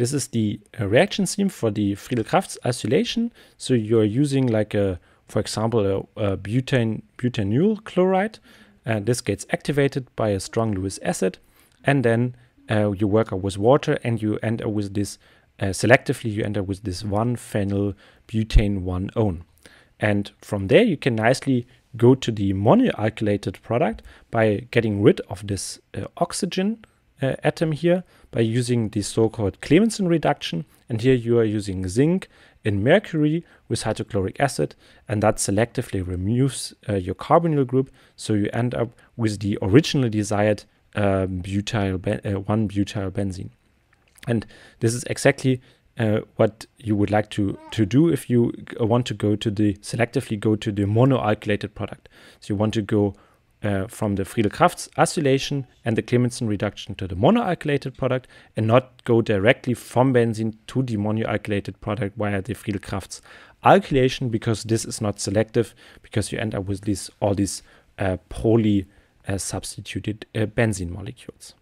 This is the uh, reaction scheme for the Friedel-Crafts acylation. So you're using like a, for example, a, a butane, butanol chloride. And this gets activated by a strong Lewis acid. And then uh, you work with water and you end up with this, uh, selectively you end up with this one phenyl butane one own, And from there you can nicely go to the monoalkylated product by getting rid of this uh, oxygen uh, atom here by using the so-called Clemenson reduction. And here you are using zinc in mercury with hydrochloric acid, and that selectively removes uh, your carbonyl group. So you end up with the originally desired um, uh, butyl one butyl benzene. And this is exactly uh, what you would like to, to do if you uh, want to go to the selectively go to the monoalkylated product. So you want to go uh, from the Friedel Crafts acylation and the Clemmensen reduction to the monoalkylated product and not go directly from benzene to the monoalkylated product via the Friedel Crafts alkylation because this is not selective because you end up with these all these uh, poorly uh, substituted uh, benzene molecules.